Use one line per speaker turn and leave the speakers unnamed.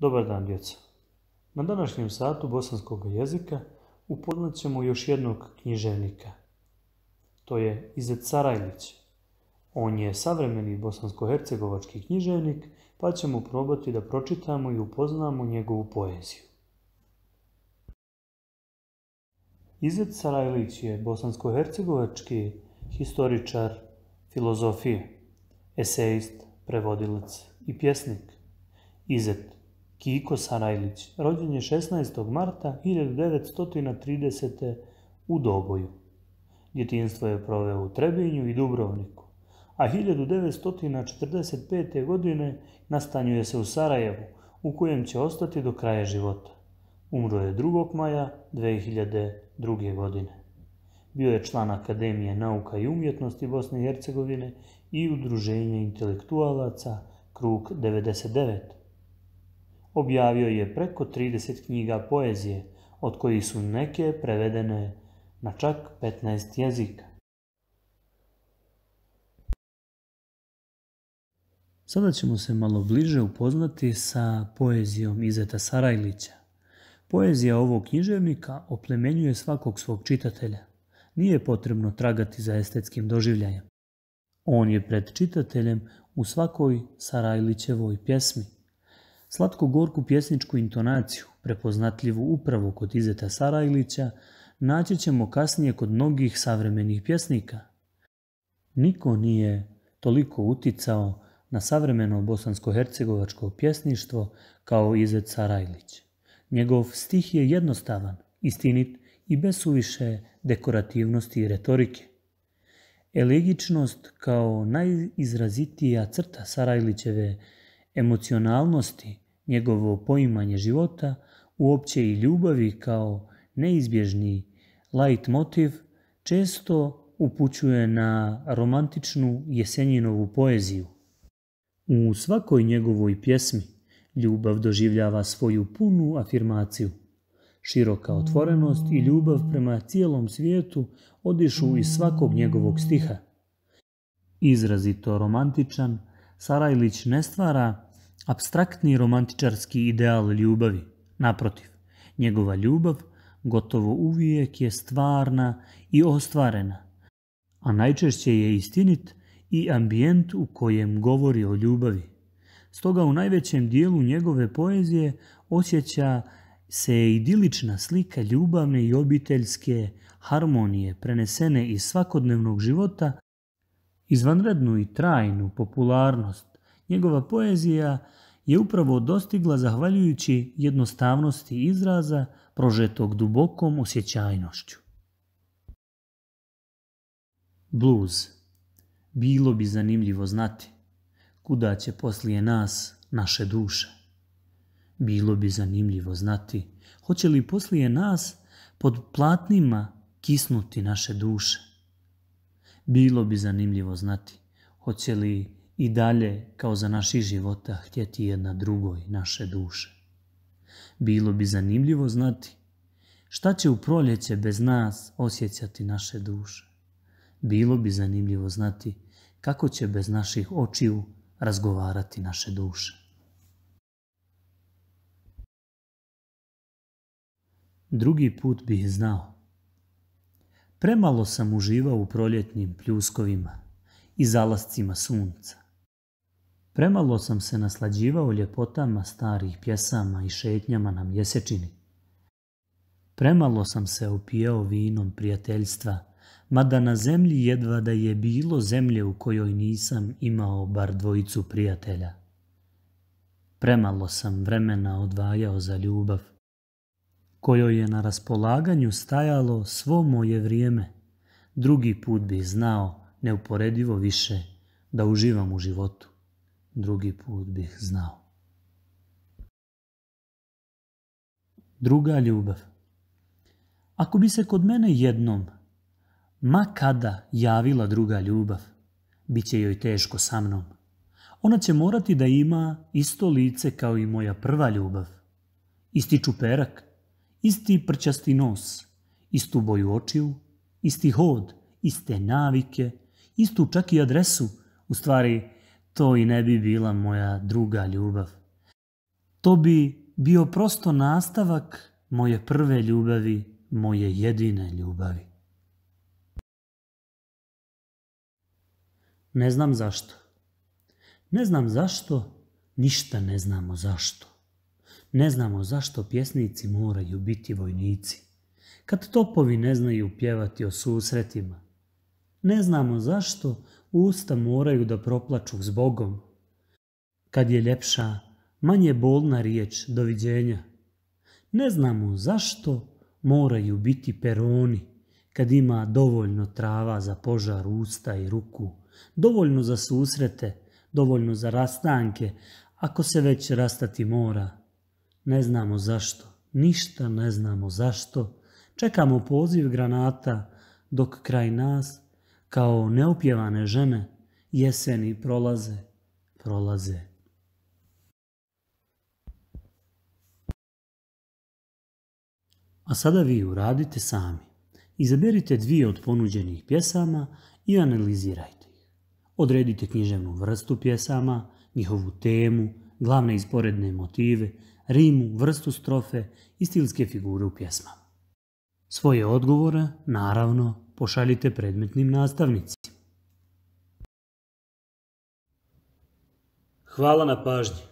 Dobar dan, djeca. Na današnjem satu bosanskog jezika upoznat ćemo još jednog književnika. To je Izet Sarajlić. On je savremeni bosansko-hercegovački književnik, pa ćemo probati da pročitamo i upoznamo njegovu poeziju. Izet Sarajlić je bosansko-hercegovački historičar filozofije, eseist, prevodilac i pjesnik. Izet Kiko Sarajlić, rođen je 16. marta 1930. u Doboju. Djetinstvo je proveo u Trebinju i Dubrovniku, a 1945. godine nastanjuje se u Sarajevu, u kojem će ostati do kraja života. Umro je 2. maja 2002. godine. Bio je član Akademije nauka i umjetnosti Bosne i Hercegovine i udruženja intelektualaca Krug 99. Objavio je preko 30 knjiga poezije, od kojih su neke prevedene na čak 15 jezika. Sada ćemo se malo bliže upoznati sa poezijom Izeta Sarajlića. Poezija ovog književnika oplemenjuje svakog svog čitatelja. Nije potrebno tragati za estetskim doživljajem. On je pred čitateljem u svakoj Sarajlićevoj pjesmi. Slatko-gorku pjesničku intonaciju, prepoznatljivu upravo kod Izeta Sarajlića, naći ćemo kasnije kod mnogih savremenih pjesnika. Niko nije toliko uticao na savremeno bosansko-hercegovačko pjesništvo kao Izet Sarajlić. Njegov stih je jednostavan, istinit i bez suviše dekorativnosti i retorike. Elegičnost kao najizrazitija crta Sarajlićeve emocionalnosti njegovo poimanje života, uopće i ljubavi kao neizbježni light motiv, često upućuje na romantičnu jesenjinovu poeziju. U svakoj njegovoj pjesmi ljubav doživljava svoju punu afirmaciju. Široka otvorenost i ljubav prema cijelom svijetu odišu iz svakog njegovog stiha. Izrazito romantičan, Sarajlić ne stvara Abstraktni romantičarski ideal ljubavi, naprotiv, njegova ljubav gotovo uvijek je stvarna i ostvarena, a najčešće je istinit i ambijent u kojem govori o ljubavi. Stoga u najvećem dijelu njegove poezije osjeća se idilična slika ljubavne i obiteljske harmonije prenesene iz svakodnevnog života, izvanrednu i trajnu popularnost Njegova poezija je upravo dostigla zahvaljujući jednostavnosti izraza prožetog dubokom osjećajnošću. Blues Bilo bi zanimljivo znati kuda će poslije nas naše duše. Bilo bi zanimljivo znati hoće li poslije nas pod platnima kisnuti naše duše. Bilo bi zanimljivo znati hoće li i dalje, kao za naših života, htjeti jedna drugoj naše duše. Bilo bi zanimljivo znati šta će u proljeće bez nas osjećati naše duše. Bilo bi zanimljivo znati kako će bez naših očiju razgovarati naše duše. Drugi put bih znao. Premalo sam uživao u proljetnim pljuskovima i zalascima sunca. Premalo sam se naslađivao ljepotama starih pjesama i šetnjama na mjesečini. Premalo sam se opijao vinom prijateljstva, mada na zemlji jedva da je bilo zemlje u kojoj nisam imao bar dvojicu prijatelja. Premalo sam vremena odvajao za ljubav, kojoj je na raspolaganju stajalo svo moje vrijeme. Drugi put bi znao, neuporedivo više, da uživam u životu drugi put bih znao. Druga ljubav. Ako bi se kod mene jednom, ma kada javila druga ljubav, bit će joj teško sa mnom. Ona će morati da ima isto lice kao i moja prva ljubav. Isti čuperak, isti prčasti nos, istu boju očiju, isti hod, iste navike, istu čak i adresu, u stvari to i ne bi bila moja druga ljubav. To bi bio prosto nastavak moje prve ljubavi, moje jedine ljubavi. Ne znam zašto. Ne znam zašto, ništa ne znamo zašto. Ne znamo zašto pjesnici moraju biti vojnici. Kad topovi ne znaju pjevati o susretima. Ne znamo zašto usta moraju da proplaču s Bogom. Kad je ljepša, manje bolna riječ doviđenja. Ne znamo zašto moraju biti peroni kad ima dovoljno trava za požar usta i ruku, dovoljno za susrete, dovoljno za rastanke, ako se već rastati mora. Ne znamo zašto, ništa ne znamo zašto. Čekamo poziv granata dok kraj nas kao neopjevane žene, jeseni prolaze, prolaze. A sada vi uradite sami. Izaberite dvije od ponuđenih pjesama i analizirajte ih. Odredite književnu vrstu pjesama, njihovu temu, glavne isporedne motive, rimu, vrstu strofe i stilske figure u pjesmama. Svoje odgovore, naravno, pošaljite predmetnim nastavnicima. Hvala na pažnji.